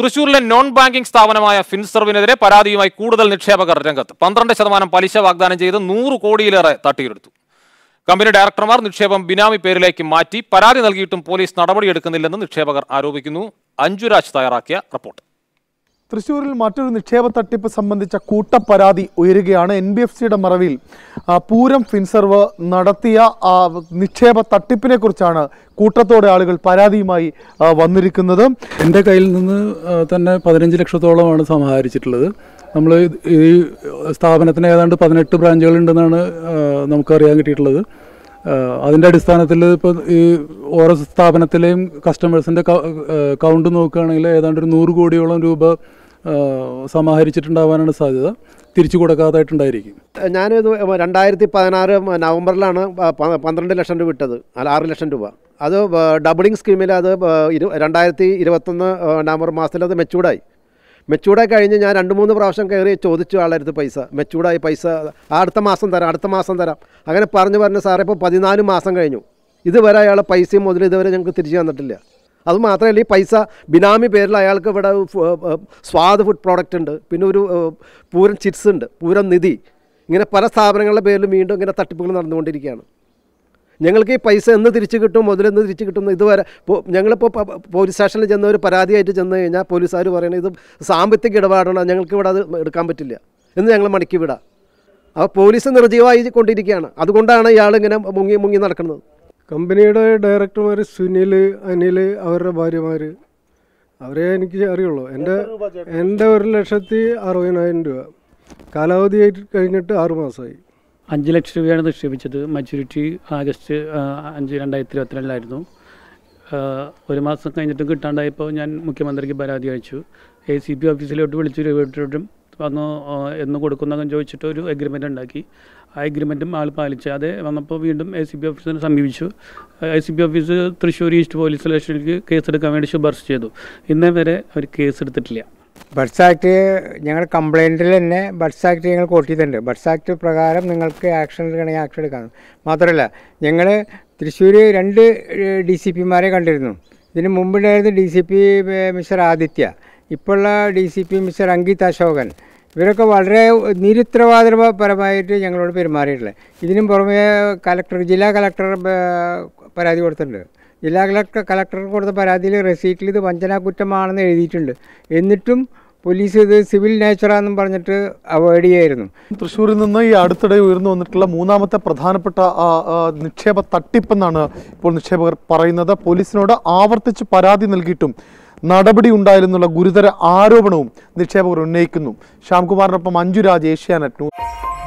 തൃശൂരിലെ non banking സ്ഥാപനമായ ഫിൻസർവിനെതിരെ പരാതിയുമായി കൂടുതൽ നിക്ഷേപകർ രംഗത്ത് പന്ത്രണ്ട് ശതമാനം പലിശ വാഗ്ദാനം ചെയ്ത് നൂറ് കോടിയിലേറെ തട്ടിയെടുത്തു കമ്പനി ഡയറക്ടർമാർ നിക്ഷേപം ബിനാമി പേരിലേക്ക് മാറ്റി പരാതി നൽകിയിട്ടും പോലീസ് നടപടിയെടുക്കുന്നില്ലെന്ന് നിക്ഷേപകർ ആരോപിക്കുന്നു അഞ്ജുരാജ് തയ്യാറാക്കിയ റിപ്പോർട്ട് തൃശ്ശൂരിൽ മറ്റൊരു നിക്ഷേപ തട്ടിപ്പ് സംബന്ധിച്ച കൂട്ടപ്പരാതി ഉയരുകയാണ് എൻ ബി എഫ് സിയുടെ മറവിൽ പൂരം ഫിൻസർവ് നടത്തിയ നിക്ഷേപ തട്ടിപ്പിനെ കുറിച്ചാണ് കൂട്ടത്തോടെ ആളുകൾ പരാതിയുമായി വന്നിരിക്കുന്നത് എൻ്റെ കയ്യിൽ നിന്ന് തന്നെ പതിനഞ്ച് ലക്ഷത്തോളമാണ് സമാഹരിച്ചിട്ടുള്ളത് നമ്മൾ ഈ സ്ഥാപനത്തിന് ഏതാണ്ട് പതിനെട്ട് ബ്രാഞ്ചുകൾ ഉണ്ടെന്നാണ് നമുക്കറിയാൻ കിട്ടിയിട്ടുള്ളത് അതിൻ്റെ അടിസ്ഥാനത്തിൽ ഇപ്പോൾ ഈ ഓരോ സ്ഥാപനത്തിലെയും കസ്റ്റമേഴ്സിൻ്റെ കൗണ്ട് നോക്കുകയാണെങ്കിൽ ഏതാണ്ട് ഒരു നൂറ് കോടിയോളം രൂപ സമാഹരിച്ചിട്ടുണ്ടാവാനാണ് സാധ്യത തിരിച്ചു കൊടുക്കാതായിട്ടുണ്ടായിരിക്കും ഞാനിത് രണ്ടായിരത്തി പതിനാറ് നവംബറിലാണ് പന്ത്രണ്ട് ലക്ഷം രൂപ ഇട്ടത് അല്ല ആറ് ലക്ഷം രൂപ അത് ഡബിളിംഗ് സ്കീമിൽ അത് ഇരു രണ്ടായിരത്തി ഇരുപത്തൊന്ന് നവംബർ മാസത്തിൽ അത് മെച്ചൂർഡായി മെച്ചൂർഡായി കഴിഞ്ഞ് ഞാൻ രണ്ട് മൂന്ന് പ്രാവശ്യം കയറി ചോദിച്ചു അടുത്ത് പൈസ മെച്ചൂർഡായി പൈസ അടുത്ത മാസം തരാം അടുത്ത മാസം തരാം അങ്ങനെ പറഞ്ഞു പറഞ്ഞു സാറേ ഇപ്പോൾ പതിനാല് മാസം കഴിഞ്ഞു ഇതുവരെ അയാൾ പൈസയും മുതൽ ഇതുവരെ ഞങ്ങൾക്ക് തിരിച്ചു തന്നിട്ടില്ല അതുമാത്രമല്ല ഈ പൈസ ബിനാമി പേരിൽ അയാൾക്ക് ഇവിടെ സ്വാദ് ഫുഡ് പ്രോഡക്റ്റ് ഉണ്ട് പിന്നെ ഒരു പൂരം ചിറ്റ്സ് ഉണ്ട് പൂരം നിധി ഇങ്ങനെ പല സ്ഥാപനങ്ങളുടെ പേരിൽ വീണ്ടും ഇങ്ങനെ തട്ടിപ്പുകൾ നടന്നുകൊണ്ടിരിക്കുകയാണ് ഞങ്ങൾക്ക് ഈ പൈസ എന്ന് തിരിച്ച് കിട്ടും മുതലെന്ന് തിരിച്ച് കിട്ടും ഇതുവരെ ഞങ്ങളിപ്പോൾ പോലീസ് സ്റ്റേഷനിൽ ചെന്ന് ഒരു പരാതിയായിട്ട് ചെന്ന് കഴിഞ്ഞാൽ പോലീസുകാർ പറയണത് ഇത് സാമ്പത്തിക ഇടപാടാണ് ഞങ്ങൾക്ക് ഇവിടെ അത് എടുക്കാൻ പറ്റില്ല എന്ന് ഞങ്ങൾ മണിക്ക് വിടാം അപ്പോൾ പോലീസ് നിർജീവമായി കൊണ്ടിരിക്കുകയാണ് അതുകൊണ്ടാണ് ഇയാൾ ഇങ്ങനെ മുങ്ങി മുങ്ങി നടക്കുന്നത് കമ്പനിയുടെ ഡയറക്ടർമാർ സുനിൽ അനിൽ അവരുടെ ഭാര്യമാർ അവരെ എനിക്ക് അറിയുള്ളൂ എൻ്റെ എൻ്റെ ഒരു ലക്ഷത്തി അറുപതിനായിരം രൂപ കാലാവധി കഴിഞ്ഞിട്ട് ആറുമാസമായി അഞ്ച് ലക്ഷം രൂപയാണ് നിക്ഷേപിച്ചത് മെച്ചൂരിറ്റി ആഗസ്റ്റ് അഞ്ച് രണ്ടായിരത്തി ഇരുപത്തിരണ്ടിലായിരുന്നു ഒരു മാസം കഴിഞ്ഞിട്ടും കിട്ടാണ്ടായപ്പോൾ ഞാൻ മുഖ്യമന്ത്രിക്ക് പരാതി അയച്ചു എ സി പി ഓഫീസിലോട്ട് വിളിച്ചു രൂപയോട്ടും വന്ന് എന്ന് കൊടുക്കുന്നതെന്ന് ചോദിച്ചിട്ട് ഒരു എഗ്രിമെൻ്റ് ഉണ്ടാക്കി ആ എഗ്രിമെൻറ്റും ആൾ പാലിച്ചാതെ വന്നപ്പോൾ വീണ്ടും എ സി പി ഓഫീസിനെ സമീപിച്ചു A C P office Thrissur east police സ്റ്റേഷനിലേക്ക് കേസെടുക്കാൻ വേണ്ടി ശുപാർശ ചെയ്തു ഇന്നേ വരെ അവർ കേസ് എടുത്തിട്ടില്ല ബർത്ത് ആക്ട് ഞങ്ങൾ കംപ്ലയിൻറ്റിൽ തന്നെ ബർത്ത് ആക്ട് ഞങ്ങൾ കൊട്ടിയിട്ടുണ്ട് ബർത്ത് ആക്ട് പ്രകാരം നിങ്ങൾക്ക് ആക്ഷൻ എടുക്കണമെങ്കിൽ ആക്ഷൻ എടുക്കാം മാത്രമല്ല ഞങ്ങൾ തൃശ്ശൂർ രണ്ട് ഡി സി പിമാരെ കണ്ടിരുന്നു ഇതിന് മുമ്പുണ്ടായിരുന്ന D C P mister Aditya ഇപ്പോഴുള്ള D C P mister Ankit Ashokan ഇവരൊക്കെ വളരെ നിരുത്തരവാദപരമായിട്ട് ഞങ്ങളോട് പെരുമാറിയിട്ടുള്ളത് ഇതിനും പുറമേ കലക്ടർ ജില്ലാ കലക്ടർ പരാതി കൊടുത്തിട്ടുണ്ട് ജില്ലാ കളക്ടർ കളക്ടർക്ക് കൊടുത്ത പരാതിയിൽ റെസീറ്റിൽ ഇത് വഞ്ചനാകുറ്റമാണെന്ന് എഴുതിയിട്ടുണ്ട് എന്നിട്ടും പോലീസ് ഇത് സിവിൽ നേച്ചറാന്നും പറഞ്ഞിട്ട് അവോയ്ഡ് ചെയ്യായിരുന്നു തൃശ്ശൂരിൽ നിന്ന് ഈ അടുത്തിടെ ഉയർന്നു വന്നിട്ടുള്ള മൂന്നാമത്തെ പ്രധാനപ്പെട്ട നിക്ഷേപ തട്ടിപ്പെന്നാണ് ഇപ്പോൾ നിക്ഷേപകർ പറയുന്നത് പോലീസിനോട് ആവർത്തിച്ച് പരാതി നൽകിയിട്ടും നടപടി ഉണ്ടായിരുന്നുള്ള ഗുരുതര ആരോപണവും നിക്ഷേപകർ ഉന്നയിക്കുന്നു ശ്യാംകുമാറിനൊപ്പം അഞ്ജു രാജ് ഏഷ്യാനെറ്റ് ന്യൂസ്